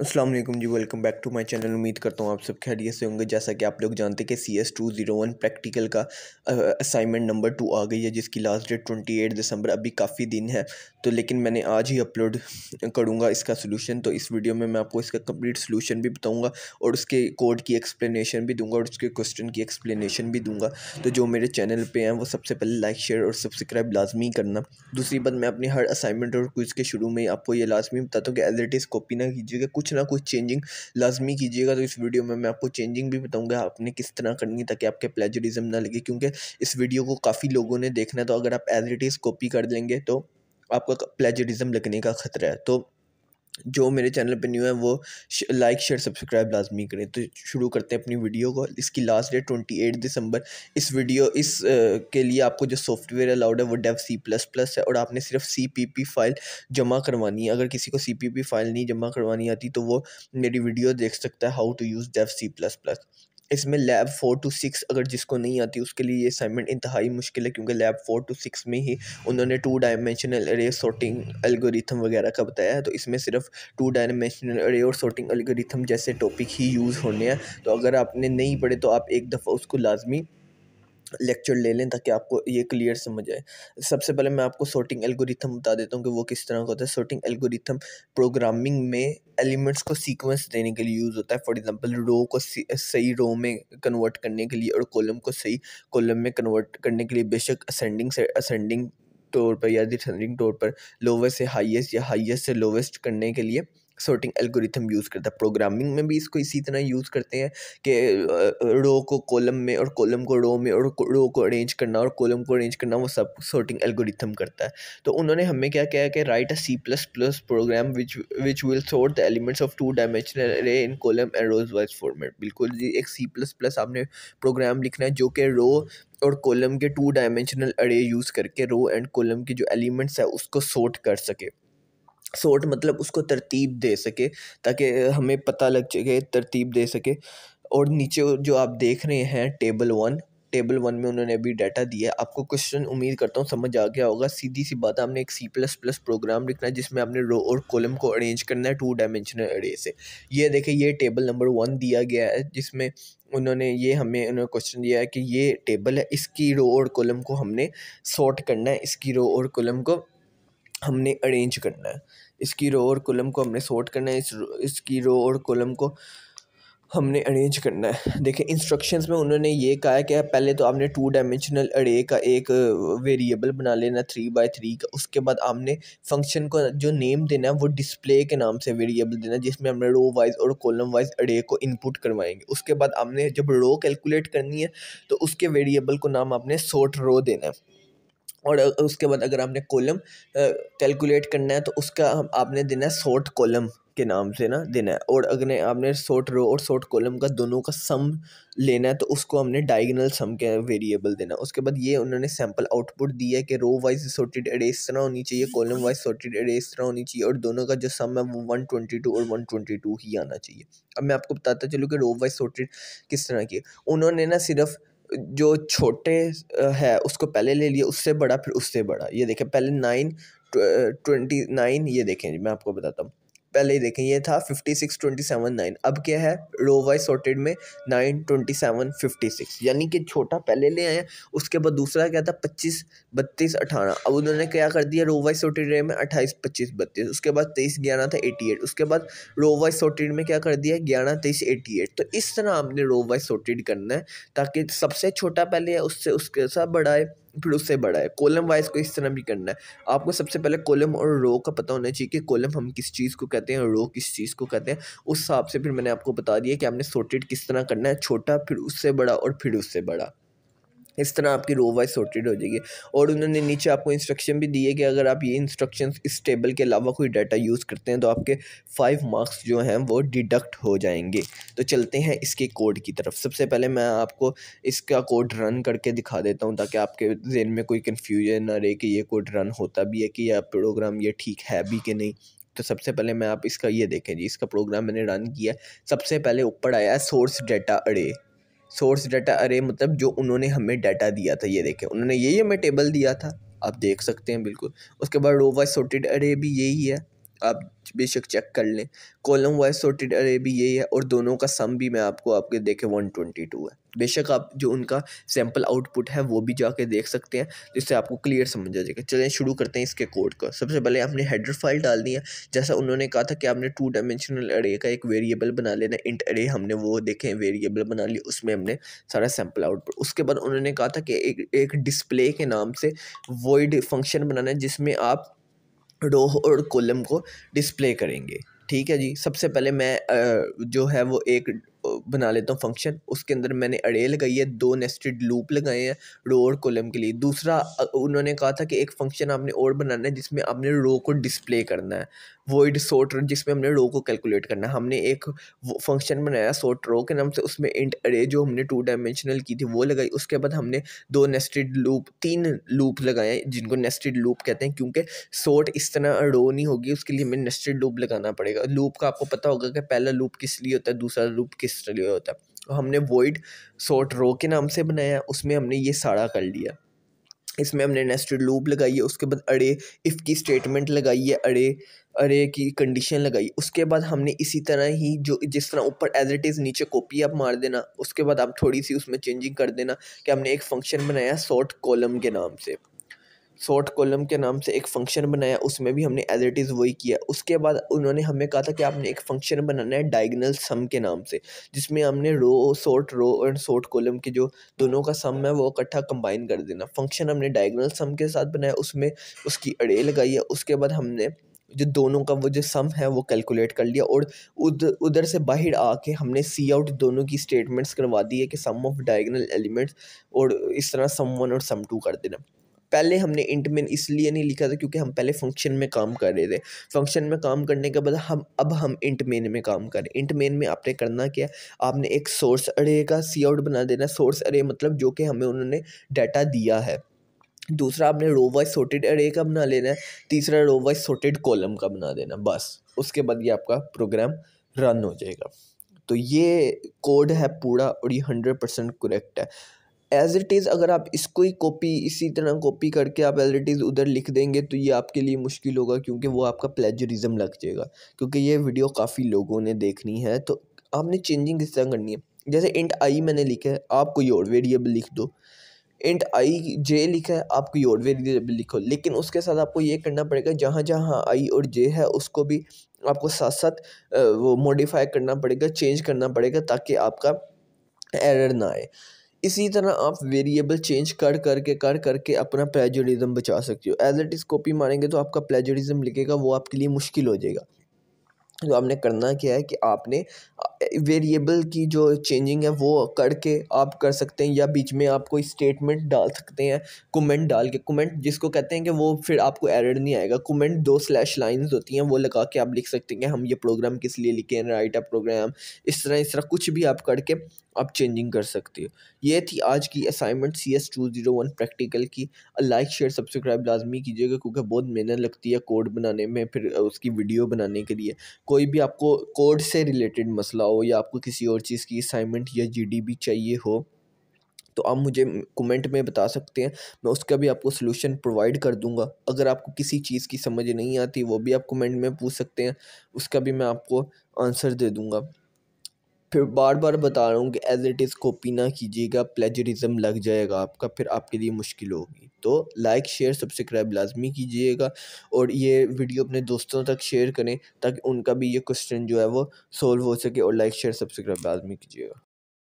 Aslam ji welcome back to my channel उम्मीद करता हूँ आप सब खैरियत से होंगे जैसा कि आप लोग जानते हैं कि C S two zero one practical का असाइनमेंट नंबर टू आ गई है जिसकी last date twenty eight December अभी काफ़ी दिन है तो लेकिन मैंने आज ही अपलोड करूँगा इसका सोल्यूशन तो इस वीडियो में मैं आपको इसका कम्प्लीट सोल्यूशन भी बताऊँगा और उसके कोड की एक्सप्लेनेशन भी दूंगा और उसके क्वेश्चन की एक्सप्लेनेशन भी दूंगा तो जो मेरे चैनल पर हैं वो सबसे पहले लाइक शेयर और सब्सक्राइब लाजमी करना दूसरी बात मैं अपने हर असाइनमेंट और क्विज़ के शुरू में आपको ये लाजमी बताता हूँ कि एज इट इज़ कॉपी ना कीजिएगा कुछ ना कुछ चेंजिंग लाजमी कीजिएगा तो इस वीडियो में मैं आपको चेंजिंग भी बताऊँगा आपने किस तरह करनी है ताकि आपके प्लेजरिज्म ना लगे क्योंकि इस वीडियो को काफ़ी लोगों ने देखना है तो अगर आप एज इट इज़ कॉपी कर देंगे तो आपका प्लेजरिज्म लगने का ख़तरा है तो जो मेरे चैनल पे न्यू है वो लाइक शेयर सब्सक्राइब लाजमी करें तो शुरू करते हैं अपनी वीडियो को इसकी last date twenty eight December इस वीडियो इस आ, के लिए आपको जो सॉफ्टवेयर अलाउड है वो डेव सी प्लस प्लस है और आपने सिर्फ सी पी पी फाइल जमा करवानी है अगर किसी को सी पी पी फाइल नहीं जमा करवानी आती तो वो मेरी वीडियो देख सकता है how to use Dev C plus plus इसमें लैब फ़ोर टू सिक्स अगर जिसको नहीं आती उसके लिए ये असाइनमेंट इंतहाई मुश्किल है क्योंकि लैब फ़ोर टू सिक्स में ही उन्होंने two dimensional array sorting algorithm वगैरह का बताया है तो इसमें सिर्फ टू डायमेंशनल अरे और सॉर्टिंग एल्गोरिथम जैसे टॉपिक ही यूज़ होने हैं तो अगर आपने नहीं पढ़े तो आप एक दफ़ा उसको लाजमी लेक्चर ले लें ताकि आपको ये क्लियर समझ आए सबसे पहले मैं आपको सॉर्टिंग एल्गोरिथम बता देता हूँ कि वो किस तरह का होता है सॉर्टिंग एल्गोरिथम प्रोग्रामिंग में एलिमेंट्स को सीक्वेंस देने के लिए यूज़ होता है फॉर एग्जांपल रो को सही रो में कन्वर्ट करने के लिए और कॉलम को सही कॉलम में कन्वर्ट करने के लिए बेशक असेंडिंग से असेंडिंग तौर पर या डिसेंडिंग तौर पर लोवेस्ट से हाइएस्ट या हाइएस्ट से लोवेस्ट करने के लिए सॉर्टिंग एल्गोरिथम यूज़ करता है प्रोग्रामिंग में भी इसको इसी तरह यूज़ करते हैं कि रो को कॉलम में और कॉलम को रो में और रो को अरेंज करना और कॉलम को अरेंज करना वो सब सॉर्टिंग एल्गोरिथम करता है तो उन्होंने हमें क्या कहा कि write a C plus plus program which which will sort the elements of two dimensional array in column and rows wise format बिल्कुल जी एक सी प्लस प्लस आपने प्रोग्राम लिखना है जो कि रो और कॉलम के टू डायमेंशनल अरे यूज़ करके रो एंड कॉलम के जो एलिमेंट्स है उसको सॉर्ट कर सके सोट मतलब उसको तरतीब दे सके ताकि हमें पता लग सके तरतीब दे सके और नीचे जो आप देख रहे हैं टेबल वन टेबल वन में उन्होंने अभी डाटा दिया है आपको क्वेश्चन उम्मीद करता हूँ समझ आ गया होगा सीधी सी बात आपने एक सी प्लस प्लस प्रोग्राम लिखना है जिसमें आपने रो और कॉलम को अरेंज करना है टू डायमेंशनल अरे से ये देखें ये टेबल नंबर वन दिया गया है जिसमें उन्होंने ये हमें उन्होंने क्वेश्चन दिया है कि ये टेबल है इसकी रो और कॉलम को हमने सॉर्ट करना है इसकी रो और कॉलम को हमने अरेंज करना है इसकी रो और कॉलम को हमने सॉर्ट करना है इस इसकी रो और कॉलम को हमने अरेंज करना है देखें इंस्ट्रक्शंस में उन्होंने ये कहा है कि पहले तो आपने टू डायमेंशनल अरे का एक वेरिएबल बना लेना थ्री बाय थ्री का उसके बाद आपने फंक्शन को जो नेम देना है वो डिस्प्ले के नाम से वेरिएबल देना है जिसमें हमने रो वाइज और कॉलम वाइज अरे को इनपुट करवाएंगे उसके बाद आपने जब रो कैलकुलेट करनी है तो उसके वेरिएबल को नाम आपने सोट रो देना है और उसके बाद अगर आपने कॉलम कैलकुलेट करना है तो उसका आपने देना है शॉर्ट कॉलम के नाम से ना देना है और अगर आपने शॉर्ट रो और शॉर्ट कॉलम का दोनों का सम लेना है तो उसको हमने डाइगनल सम के वेरिएबल देना है उसके बाद ये उन्होंने सैम्पल आउटपुट दिया है कि रो वाइज सॉर्टेड एडे इस तरह होनी चाहिए कॉलम वाइज सॉर्टेड एडे इस तरह होनी चाहिए और दोनों का जो सम है वो वन ट्वेंटी टू और वन ट्वेंटी टू ही आना चाहिए अब मैं आपको बताता चलूँ कि रो वाइज सॉर्टेड किस तरह की उन्होंने ना सिर्फ़ जो छोटे है उसको पहले ले लिया उससे बड़ा फिर उससे बड़ा ये देखें पहले नाइन ट्वेंटी नाइन ये देखें मैं आपको बताता हूँ पहले ही देखें ये था fifty six twenty seven nine अब क्या है रो वाइज सॉर्टेड में nine twenty seven fifty six यानी कि छोटा पहले ले आए उसके बाद दूसरा क्या था पच्चीस बत्तीस अठारह अब उन्होंने क्या कर दिया रो वाइज सॉर्टेड रे में अट्ठाईस पच्चीस बत्तीस उसके बाद तेईस ग्यारह था एटी एट उसके बाद रो वाइज सॉर्टेड में क्या कर दिया ग्यारह तेईस एटी एट तो इस तरह आपने रो वाइज सॉर्टेड करना है ताकि सबसे छोटा पहले है उससे उसके साथ बड़ा फिर उससे बड़ा है कोलम वाइज को इस तरह भी करना है आपको सबसे पहले कोलम और रो का पता होना चाहिए कि कोलम हम किस चीज़ को कहते हैं और रो किस चीज़ को कहते हैं उस हिसाब से फिर मैंने आपको बता दिया कि आपने सोटेड किस तरह करना है छोटा फिर उससे बड़ा और फिर उससे बड़ा इस तरह आपकी रो वाइज सॉर्टेड हो जाएगी और उन्होंने नीचे आपको इंस्ट्रक्शन भी दिए कि अगर आप ये इंस्ट्रक्शन इस टेबल के अलावा कोई डाटा यूज़ करते हैं तो आपके फाइव मार्क्स जो हैं वो डिडक्ट हो जाएंगे तो चलते हैं इसके कोड की तरफ सबसे पहले मैं आपको इसका कोड रन करके दिखा देता हूँ ताकि आपके जेन में कोई कन्फ्यूजन ना रहे कि ये कोड रन होता भी है कि यह प्रोग्राम ये ठीक है भी कि नहीं तो सबसे पहले मैं आप इसका ये देखें जी इसका प्रोग्राम मैंने रन किया सबसे पहले ऊपर आया है source data array source data array मतलब जो उन्होंने हमें डाटा दिया था ये देखें उन्होंने यही हमें टेबल दिया था आप देख सकते हैं बिल्कुल उसके बाद रो सोटेड अरे भी यही है आप बेशक चेक कर लें कॉलम वाइज सोटेड अरे भी यही है और दोनों का सम भी मैं आपको आपके देखे वन ट्वेंटी टू है बेशक आप जो उनका सैम्पल आउटपुट है वो भी जाके देख सकते हैं जिससे आपको क्लियर समझ आ जाएगा चलें शुरू करते हैं इसके कोड को सबसे पहले आपने हेडर फाइल डाल दी है जैसा उन्होंने कहा था कि आपने टू डायमेंशनल अरे का एक वेरिएबल बना लेना इंट अरे हमने वो देखें वेरिएबल बना लिया उसमें हमने सारा सैम्पल आउटपुट उसके बाद उन्होंने कहा था कि एक एक डिस्प्ले के नाम से वोइड फंक्शन बनाना है जिसमें आप रोह और कोलम को डिस्प्ले करेंगे ठीक है जी सबसे पहले मैं जो है वो एक बना लेता हूँ फंक्शन उसके अंदर मैंने अड़े लगाई है दो नेस्टेड लूप लगाए हैं रो और कोलम के लिए दूसरा उन्होंने कहा था कि एक फंक्शन आपने और बनाना है जिसमें आपने रो को डिस्प्ले करना है वॉइड सोर्ट जिसमें हमने रो को कैलकुलेट करना हमने एक फंक्शन बनाया सोट रो के नाम से उसमें इंट अरे जो हमने टू डायमेंशनल की थी वो लगाई उसके बाद हमने दो नेस्टेड लूप तीन लूप लगाए जिनको नेस्टेड लूप कहते हैं क्योंकि सोट इस तरह रो नहीं होगी उसके लिए हमें नेस्टेड लूप लगाना पड़ेगा लूप का आपको पता होगा कि पहला लूप किस लिए होता है दूसरा लूप किस लिए होता है तो हमने वॉइड सोट रो के नाम से बनाया उसमें हमने ये सारा कर लिया इसमें हमने नेस्टेड लूप लगाई है उसके बाद अड़े इफ़ की स्टेटमेंट लगाई है अड़े अरे की कंडीशन लगाई उसके बाद हमने इसी तरह ही जो जिस तरह ऊपर एज इट इज़ नीचे कॉपी आप मार देना उसके बाद आप थोड़ी सी उसमें चेंजिंग कर देना कि हमने एक फंक्शन बनाया सॉर्ट कॉलम के नाम से शॉर्ट कॉलम के नाम से एक फंक्शन बनाया उसमें भी हमने एज इट इज़ वही किया उसके बाद उन्होंने हमें कहा था कि आपने एक फंक्शन बनाना है डायगनल सम के नाम से जिसमें हमने row sort row and sort column के जो दोनों का सम है वो इकट्ठा कंबाइन कर देना फंक्शन हमने डायगनल सम के साथ बनाया उसमें उसकी अड़े लगाई है उसके बाद हमने जो दोनों का वो जो सम है वो कैलकुलेट कर लिया और उधर उधर से बाहर आके हमने सी आउट दोनों की स्टेटमेंट्स करवा दी है कि सम ऑफ डायगनल एलिमेंट्स और इस तरह सम वन और सम टू कर देना पहले हमने इंट में इसलिए नहीं लिखा था क्योंकि हम पहले फंक्शन में काम कर रहे थे फंक्शन में काम करने के बाद हम अब हम इंट मेन में काम कर हैं इंट मेन में आपने करना क्या आपने एक सोर्स अरे का सी आउट बना देना सोर्स अरे मतलब जो कि हमें उन्होंने डाटा दिया है दूसरा आपने रो वाइज सोटेड अरे का बना लेना है तीसरा रो वाइज सोटेड कॉलम का बना देना बस उसके बाद ये आपका प्रोग्राम रन हो जाएगा तो ये कोड है पूरा और ये हंड्रेड परसेंट करेक्ट है एज़ इट इज़ अगर आप इसको ही कॉपी इसी तरह कॉपी करके आप एज़ इट इज़ उधर लिख देंगे तो ये आपके लिए मुश्किल होगा क्योंकि वो आपका प्लेजरिज्म लग जाएगा क्योंकि ये वीडियो काफ़ी लोगों ने देखनी है तो आपने चेंजिंग इस तरह करनी है जैसे इंट आई मैंने लिखा है आप कोई और वेरिएबल लिख दो इंट आई जे लिखा है आप कोई और वेरिएबल लिखो लेकिन उसके साथ आपको ये करना पड़ेगा जहाँ जहाँ आई और जे है उसको भी आपको साथ साथ वो मॉडिफाई करना पड़ेगा चेंज करना पड़ेगा ताकि आपका एरर ना आए इसी तरह आप वेरिएबल चेंज कर करके कर करके अपना प्लेजरिज्म बचा सकते हो एज एट इस कॉपी मारेंगे तो आपका प्लेजरिज्म लिखेगा वो आपके लिए मुश्किल हो जाएगा जो आपने करना क्या है कि आपने वेरिएबल की जो चेंजिंग है वो करके आप कर सकते हैं या बीच में आप कोई स्टेटमेंट डाल सकते हैं कमेंट डाल के कमेंट जिसको कहते हैं कि वो फिर आपको एरर नहीं आएगा कमेंट दो स्लैश लाइंस होती हैं वो लगा के आप लिख सकते हैं हम ये प्रोग्राम किस लिए लिखे हैं राइट अप प्रोग्राम इस तरह इस तरह कुछ भी आप करके आप चेंजिंग कर सकते हो ये थी आज की assignment C S two zero one practical की लाइक शेयर सब्सक्राइब लाजमी कीजिएगा क्योंकि बहुत मेहनत लगती है कोड बनाने में फिर उसकी वीडियो बनाने के लिए कोई भी आपको कोड से रिलेटेड मसला हो या आपको किसी और चीज़ की असाइनमेंट या जीडीबी चाहिए हो तो आप मुझे कमेंट में बता सकते हैं मैं उसका भी आपको सोल्यूशन प्रोवाइड कर दूंगा अगर आपको किसी चीज़ की समझ नहीं आती वो भी आप कमेंट में पूछ सकते हैं उसका भी मैं आपको आंसर दे दूंगा फिर बार बार बता रहा हूँ कि एज़ इट इज़ कॉपी ना कीजिएगा प्लेजरिज्म लग जाएगा आपका फिर आपके लिए मुश्किल होगी तो लाइक शेयर सब्सक्राइब लाजमी कीजिएगा और ये वीडियो अपने दोस्तों तक शेयर करें ताकि उनका भी ये क्वेश्चन जो है वो सोल्व हो सके और लाइक शेयर सब्सक्राइब लाजमी कीजिएगा